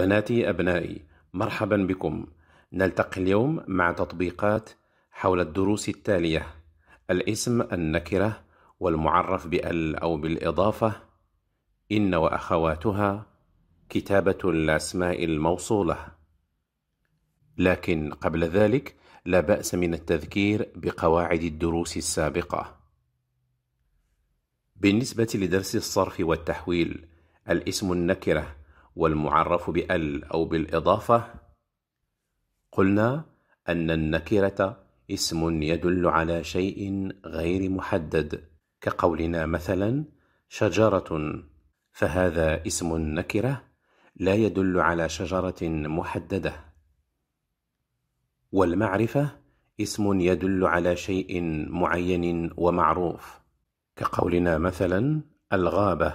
بناتي أبنائي مرحبا بكم نلتقي اليوم مع تطبيقات حول الدروس التالية الاسم النكرة والمعرف بأل أو بالإضافة إن وأخواتها كتابة الأسماء الموصولة لكن قبل ذلك لا بأس من التذكير بقواعد الدروس السابقة بالنسبة لدرس الصرف والتحويل الاسم النكره والمعرف بال أو بالإضافة قلنا أن النكرة اسم يدل على شيء غير محدد كقولنا مثلا شجرة فهذا اسم النكرة لا يدل على شجرة محددة والمعرفة اسم يدل على شيء معين ومعروف كقولنا مثلا الغابة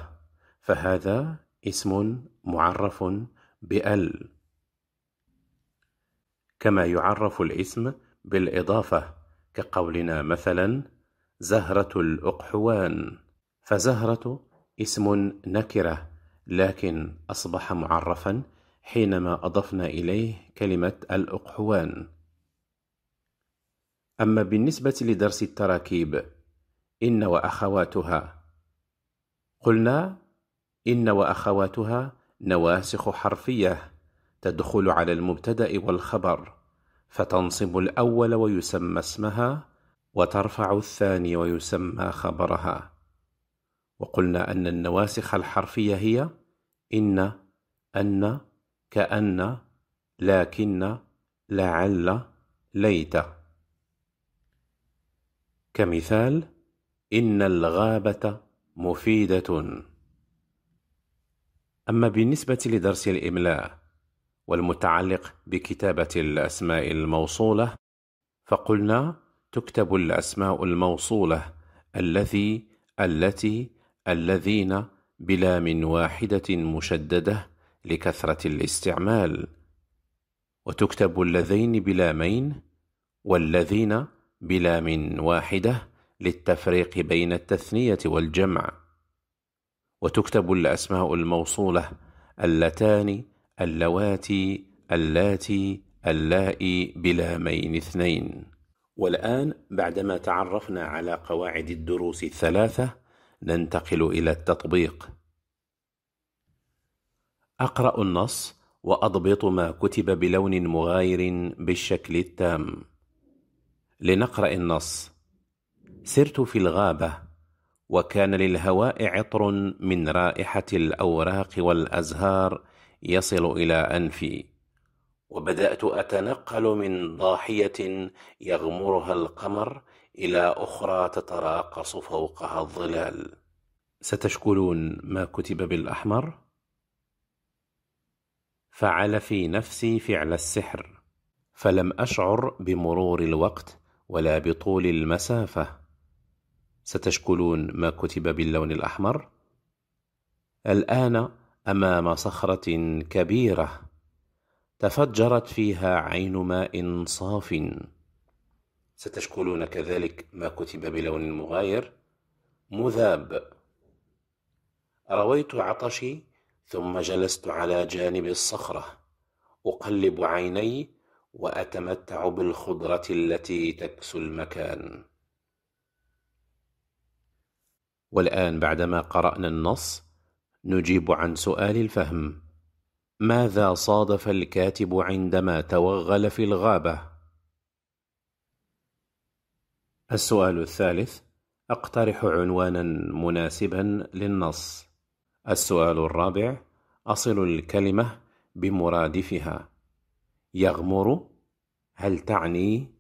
فهذا اسم معرف بال كما يعرف الاسم بالإضافة كقولنا مثلا زهرة الأقحوان فزهرة اسم نكرة لكن أصبح معرفا حينما أضفنا إليه كلمة الأقحوان أما بالنسبة لدرس التراكيب إن وأخواتها قلنا إن وأخواتها نواسخ حرفية تدخل على المبتدأ والخبر فتنصب الأول ويسمى اسمها وترفع الثاني ويسمى خبرها وقلنا أن النواسخ الحرفية هي إن أن كأن لكن لعل ليت كمثال إن الغابة مفيدة أما بالنسبة لدرس الإملاء والمتعلق بكتابة الأسماء الموصولة فقلنا تكتب الأسماء الموصولة الذي التي الذين بلا من واحدة مشددة لكثرة الاستعمال وتكتب اللذين بلا مين والذين بلا من واحدة للتفريق بين التثنية والجمع وتكتب الأسماء الموصولة اللتان اللواتي اللاتي اللائي بلامين اثنين والآن بعدما تعرفنا على قواعد الدروس الثلاثة ننتقل إلى التطبيق أقرأ النص وأضبط ما كتب بلون مغاير بالشكل التام لنقرأ النص سرت في الغابة وكان للهواء عطر من رائحة الأوراق والأزهار يصل إلى أنفي وبدأت أتنقل من ضاحية يغمرها القمر إلى أخرى تتراقص فوقها الظلال ستشكلون ما كتب بالأحمر فعل في نفسي فعل السحر فلم أشعر بمرور الوقت ولا بطول المسافة ستشكلون ما كتب باللون الأحمر؟ الآن أمام صخرة كبيرة تفجرت فيها عين ماء صافٍ ستشكلون كذلك ما كتب بلون مغاير مذاب رويت عطشي ثم جلست على جانب الصخرة أقلب عيني وأتمتع بالخضرة التي تكسو المكان والآن بعدما قرأنا النص نجيب عن سؤال الفهم ماذا صادف الكاتب عندما توغل في الغابة؟ السؤال الثالث أقترح عنوانا مناسبا للنص السؤال الرابع أصل الكلمة بمرادفها يغمر هل تعني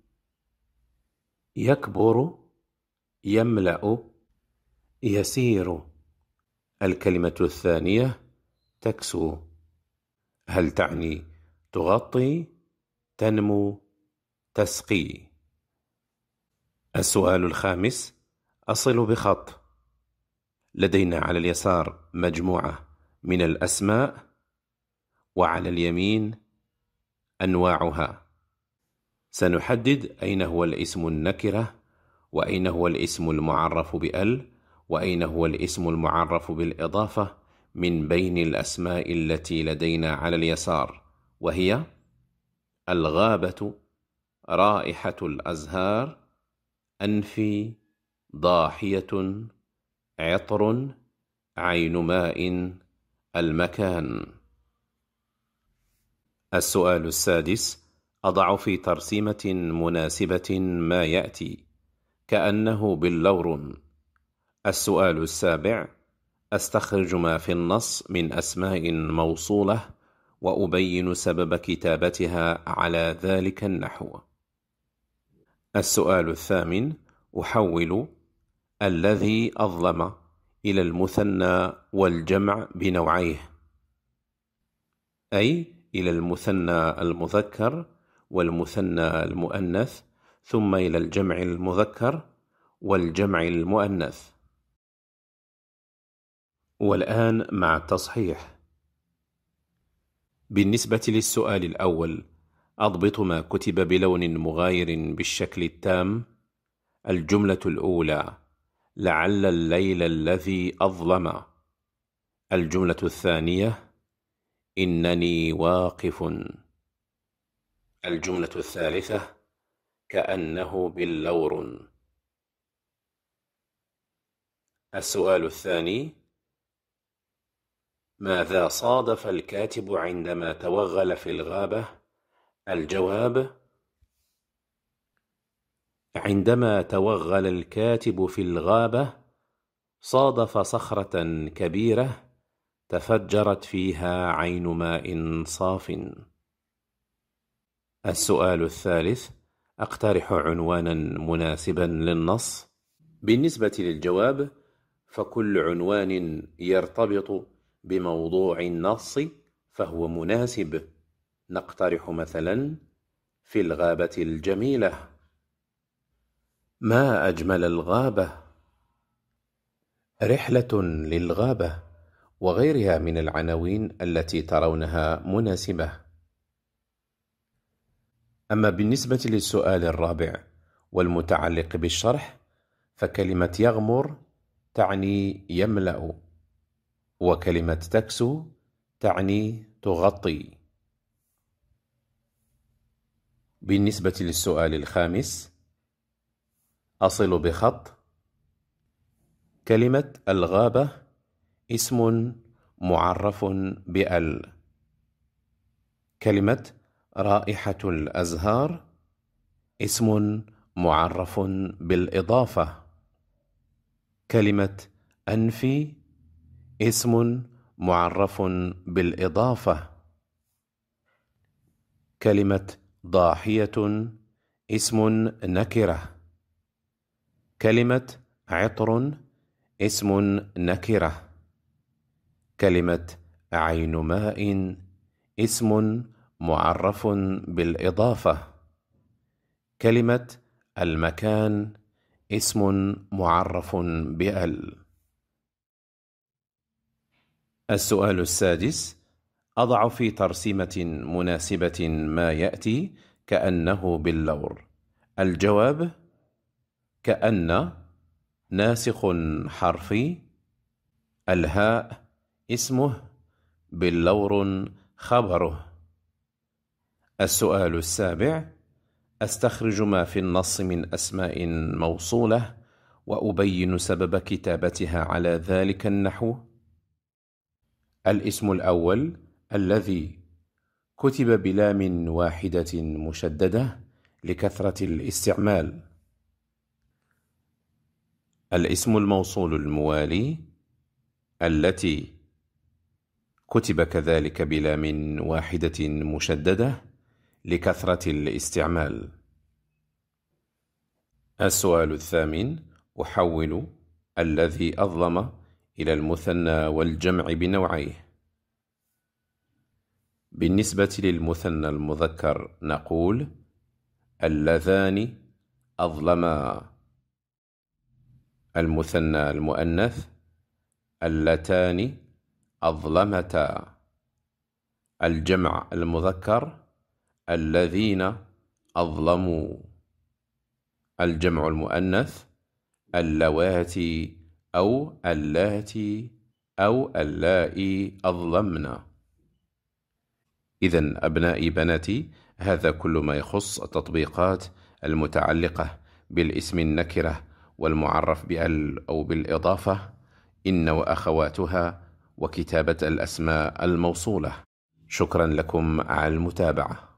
يكبر يملأ يسير الكلمة الثانية تكسو هل تعني تغطي تنمو تسقي السؤال الخامس أصل بخط لدينا على اليسار مجموعة من الأسماء وعلى اليمين أنواعها سنحدد أين هو الاسم النكرة وأين هو الاسم المعرف بأل واين هو الاسم المعرف بالاضافه من بين الاسماء التي لدينا على اليسار وهي الغابه رائحه الازهار انفي ضاحيه عطر عين ماء المكان السؤال السادس أضع في ترسيمة مناسبة ما يأتي كأنه بلور السؤال السابع أستخرج ما في النص من أسماء موصولة وأبين سبب كتابتها على ذلك النحو السؤال الثامن أحول الذي أظلم إلى المثنى والجمع بنوعيه أي إلى المثنى المذكر والمثنى المؤنث ثم إلى الجمع المذكر والجمع المؤنث والآن مع التصحيح بالنسبة للسؤال الأول أضبط ما كتب بلون مغاير بالشكل التام الجملة الأولى لعل الليل الذي أظلم الجملة الثانية إنني واقف الجملة الثالثة كأنه بلور السؤال الثاني ماذا صادف الكاتب عندما توغل في الغابة؟ الجواب: عندما توغل الكاتب في الغابة، صادف صخرة كبيرة تفجرت فيها عين ماء صافٍ. السؤال الثالث: أقترح عنوانًا مناسبًا للنص. بالنسبة للجواب، فكل عنوان يرتبط بموضوع النص فهو مناسب نقترح مثلا في الغابة الجميلة ما أجمل الغابة رحلة للغابة وغيرها من العناوين التي ترونها مناسبة أما بالنسبة للسؤال الرابع والمتعلق بالشرح فكلمة يغمر تعني يملأ وكلمة تكسو تعني تغطي بالنسبة للسؤال الخامس أصل بخط كلمة الغابة اسم معرف بأل كلمة رائحة الأزهار اسم معرف بالإضافة كلمة أنفي اسم معرف بالإضافة كلمة ضاحية اسم نكرة كلمة عطر اسم نكرة كلمة عين ماء اسم معرف بالإضافة كلمة المكان اسم معرف بأل السؤال السادس أضع في ترسيمة مناسبة ما يأتي كأنه باللور الجواب كأن ناسخ حرفي الهاء اسمه باللور خبره السؤال السابع أستخرج ما في النص من أسماء موصولة وأبين سبب كتابتها على ذلك النحو الاسم الأول الذي كتب بلام واحدة مشددة لكثرة الاستعمال الاسم الموصول الموالي التي كتب كذلك بلام واحدة مشددة لكثرة الاستعمال السؤال الثامن أحول الذي أظلم إلى المثنى والجمع بنوعيه بالنسبة للمثنى المذكر نقول اللذان أظلما المثنى المؤنث اللتان أظلمتا الجمع المذكر الذين أظلموا الجمع المؤنث اللواتي أو اللاتي أو اللائي أظلمنا إذا أبنائي بناتي هذا كل ما يخص التطبيقات المتعلقة بالاسم النكرة والمعرف بأل أو بالإضافة إن وأخواتها وكتابة الأسماء الموصولة شكرا لكم على المتابعة